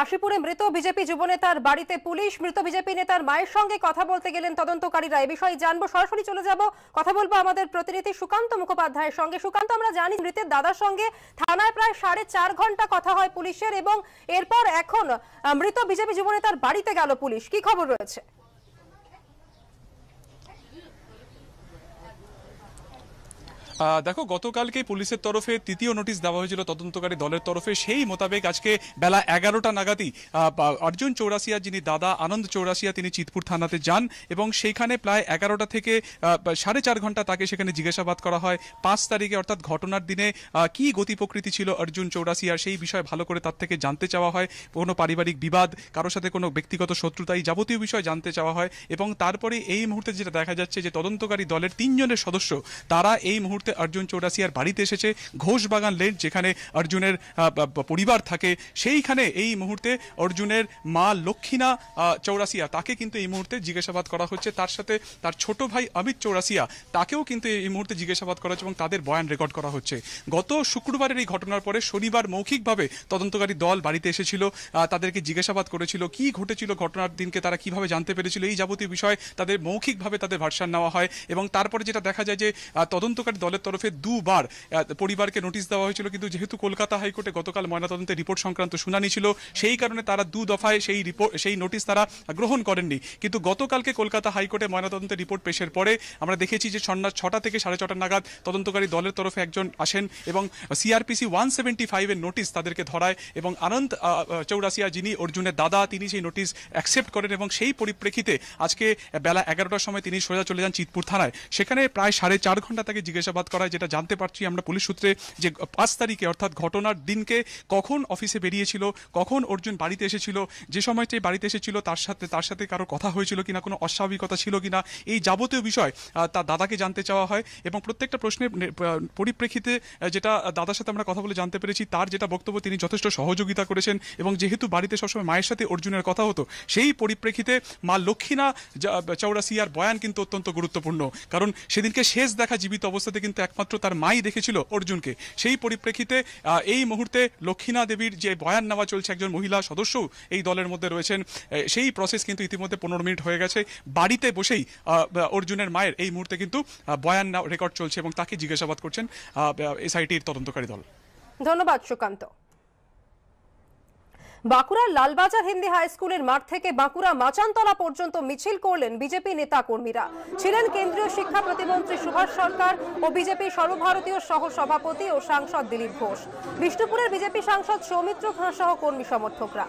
কাশীপুরে মৃত বিজেপি যুবনেতার বাড়িতে পুলিশ মৃত বিজেপি নেতার মায়ের সঙ্গে কথা বলতে গেলেন তদন্তকারীরা এ বিষয়ে জানবো সরাসরি চলে যাব কথা বলবো আমাদের প্রতিনিধি সুকান্ত মুখোপাধ্যায়ের সঙ্গে সুকান্ত আমরা জানি মৃতের দাদার সঙ্গে থানায় প্রায় সাড়ে চার ঘন্টা কথা হয় পুলিশের এবং এরপর এখন মৃত বিজেপি যুবনেতার বাড়িতে গেল পুলিশ কি খবর রয়েছে দেখো গতকালকে পুলিশের তরফে তৃতীয় নোটিশ দেওয়া হয়েছিল তদন্তকারী দলের তরফে সেই মোতাবেক আজকে বেলা এগারোটা নাগাদই অর্জুন চৌরাসিয়া যিনি দাদা আনন্দ চৌরাসিয়া তিনি চিতপুর থানাতে যান এবং সেইখানে প্রায় এগারোটা থেকে সাড়ে চার ঘন্টা তাকে সেখানে জিজ্ঞাসাবাদ করা হয় পাঁচ তারিখে অর্থাৎ ঘটনার দিনে কি গতি প্রকৃতি ছিল অর্জুন চৌরাসিয়ার সেই বিষয়ে ভালো করে তার থেকে জানতে চাওয়া হয় কোনো পারিবারিক বিবাদ কারোর সাথে কোনো ব্যক্তিগত শত্রুতা এই যাবতীয় বিষয় জানতে চাওয়া হয় এবং তারপরে এই মুহূর্তে যেটা দেখা যাচ্ছে যে তদন্তকারী দলের তিনজনের সদস্য তারা এই মুহূর্তে মুহূর্তে অর্জুন চৌরাসিয়ার বাড়িতে এসেছে ঘোষবাগান লেন যেখানে অর্জুনের পরিবার থাকে সেইখানে এই মুহূর্তে অর্জুনের মা লক্ষ্মীনা চৌরাসিয়া তাকে কিন্তু এই মুহূর্তে জিজ্ঞাসাবাদ করা হচ্ছে তার সাথে তার ছোট ভাই অমিত চৌরাসিয়া তাকেও কিন্তু এই মুহূর্তে জিজ্ঞাসাবাদ করা হচ্ছে এবং তাদের বয়ান রেকর্ড করা হচ্ছে গত শুক্রবারের এই ঘটনার পরে শনিবার মৌখিকভাবে তদন্তকারী দল বাড়িতে এসেছিল তাদেরকে জিজ্ঞাসাবাদ করেছিল কি ঘটেছিল ঘটনার দিনকে তারা কিভাবে জানতে পেরেছিল এই যাবতীয় বিষয় তাদের মৌখিকভাবে তাদের ভার্সান নেওয়া হয় এবং তারপরে যেটা দেখা যায় যে তদন্তকারী দলের দলের তরফে দুবার পরিবারকে নোটিশ দেওয়া হয়েছিল কিন্তু যেহেতু কলকাতা হাইকোর্টে গতকাল ময়নাতদন্তের রিপোর্ট সংক্রান্ত শুনানি ছিল সেই কারণে তারা দু দফায় সেই রিপোর্ট সেই নোটিশ তারা গ্রহণ করেননি কিন্তু গতকালকে কলকাতা হাইকোর্টে ময়নাতদন্তের রিপোর্ট পেশের পরে আমরা দেখেছি যে সন্ধ্যা ছটা থেকে সাড়ে ছটা নাগাদ তদন্তকারী দলের তরফে একজন আসেন এবং সিআরপিসি ওয়ান সেভেন্টি ফাইভের নোটিশ তাদেরকে ধরায় এবং আনন্দ চৌরাসিয়া যিনি অর্জুনের দাদা তিনি সেই নোটিশ অ্যাকসেপ্ট করেন এবং সেই পরিপ্রেক্ষিতে আজকে বেলা এগারোটার সময় তিনি সোজা চলে যান চিতপুর থানায় সেখানে প্রায় সাড়ে চার ঘন্টা তাকে জিজ্ঞাসাবাদ সংবাদ করায় যেটা জানতে পারছি আমরা পুলিশ সূত্রে যে পাঁচ তারিখে অর্থাৎ ঘটনার দিনকে কখন অফিসে বেরিয়েছিল কখন অর্জুন বাড়িতে এসেছিল যে সময়টাই বাড়িতে এসেছিল তার সাথে তার সাথে কারো কথা হয়েছিল কিনা কোনো অস্বাভাবিকতা ছিল কিনা এই যাবতীয় বিষয় তার দাদাকে জানতে চাওয়া হয় এবং প্রত্যেকটা প্রশ্নের পরিপ্রেক্ষিতে যেটা দাদার সাথে আমরা কথা বলে জানতে পেরেছি তার যেটা বক্তব্য তিনি যথেষ্ট সহযোগিতা করেছেন এবং যেহেতু বাড়িতে সবসময় মায়ের সাথে অর্জুনের কথা হতো সেই পরিপ্রেক্ষিতে মা লক্ষ্মীনা চৌরাসিয়ার বয়ান কিন্তু অত্যন্ত গুরুত্বপূর্ণ কারণ সেদিনকে শেষ দেখা জীবিত অবস্থাতে কিন্তু কিন্তু একমাত্র তার মাই দেখেছিল অর্জুনকে সেই পরিপ্রেক্ষিতে এই মুহূর্তে লক্ষ্মীনা দেবীর যে বয়ান নেওয়া চলছে একজন মহিলা সদস্য এই দলের মধ্যে রয়েছেন সেই প্রসেস কিন্তু ইতিমধ্যে পনেরো মিনিট হয়ে গেছে বাড়িতে বসেই অর্জুনের মায়ের এই মুহূর্তে কিন্তু বয়ান রেকর্ড চলছে এবং তাকে জিজ্ঞাসাবাদ করছেন এসআইটির তদন্তকারী দল ধন্যবাদ সুকান্ত বাঁকুড়ার লালবাজার হিন্দি হাই স্কুলের মাঠ থেকে বাঁকুড়া মাচানতলা পর্যন্ত মিছিল করলেন বিজেপি নেতা কর্মীরা ছিলেন কেন্দ্রীয় শিক্ষা প্রতিমন্ত্রী সুভাষ সরকার ও বিজেপি সর্বভারতীয় সহ সভাপতি ও সাংসদ দিলীপ ঘোষ বিষ্ণুপুরের বিজেপি সাংসদ সৌমিত্র ঘোষ সহ কর্মী সমর্থকরা